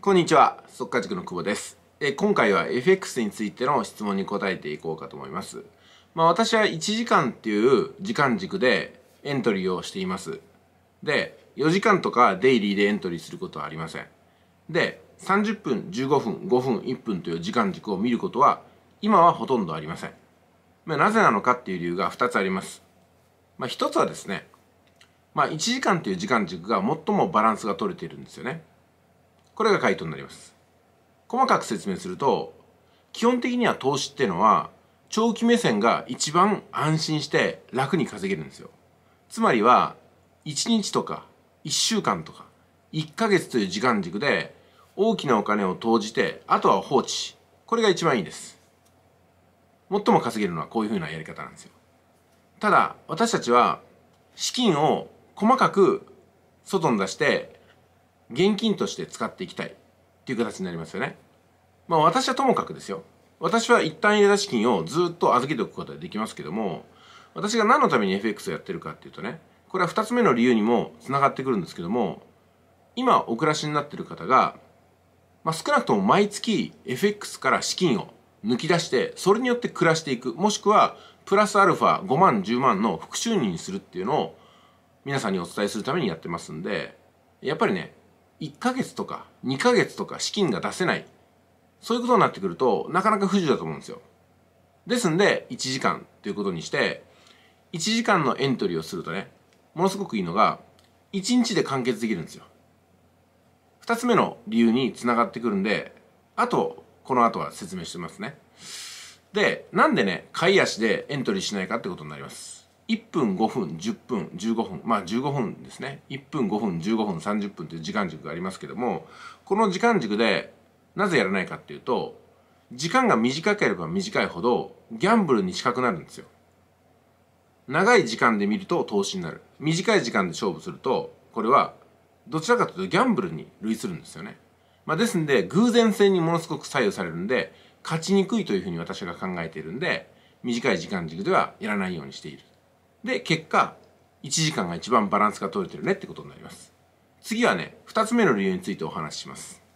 こんにちは、速稼塾の久保です。え今回は FX についての質問に答えていこうかと思います。まあ私は1時間っていう時間軸でエントリーをしています。で、4時間とかデイリーでエントリーすることはありません。で、30分、15分、5分、1分という時間軸を見ることは今はほとんどありません。まあ、なぜなのかっていう理由が2つあります。まあ1つはですね、まあ1時間という時間軸が最もバランスが取れているんですよね。これが回答になります細かく説明すると基本的には投資っていうのは長期目線が一番安心して楽に稼げるんですよつまりは1日とか1週間とか1ヶ月という時間軸で大きなお金を投じてあとは放置これが一番いいです最も稼げるのはこういうふうなやり方なんですよただ私たちは資金を細かく外に出して現金として使っていきたいっていう形になりますよね。まあ私はともかくですよ。私は一旦入れた資金をずっと預けておくことができますけども、私が何のために FX をやってるかっていうとね、これは二つ目の理由にもつながってくるんですけども、今お暮らしになってる方が、まあ、少なくとも毎月 FX から資金を抜き出して、それによって暮らしていく、もしくはプラスアルファ5万、10万の副収入にするっていうのを皆さんにお伝えするためにやってますんで、やっぱりね、1ヶ月とか2ヶ月とか資金が出せない。そういうことになってくると、なかなか不自由だと思うんですよ。ですんで、1時間ということにして、1時間のエントリーをするとね、ものすごくいいのが、1日で完結できるんですよ。2つ目の理由につながってくるんで、あと、この後は説明してますね。で、なんでね、買い足でエントリーしないかってことになります。1分5分10分15分まあ15分ですね1分5分15分30分という時間軸がありますけどもこの時間軸でなぜやらないかっていうと時間が短ければ短いほどギャンブルに近くなるんですよ長い時間で見ると投資になる短い時間で勝負するとこれはどちらかというとギャンブルに類するんですよね、まあ、ですんで偶然性にものすごく左右されるんで勝ちにくいというふうに私が考えているんで短い時間軸ではやらないようにしているで結果1時間が一番バランスが取れてるねってことになります次はね2つ目の理由についてお話しします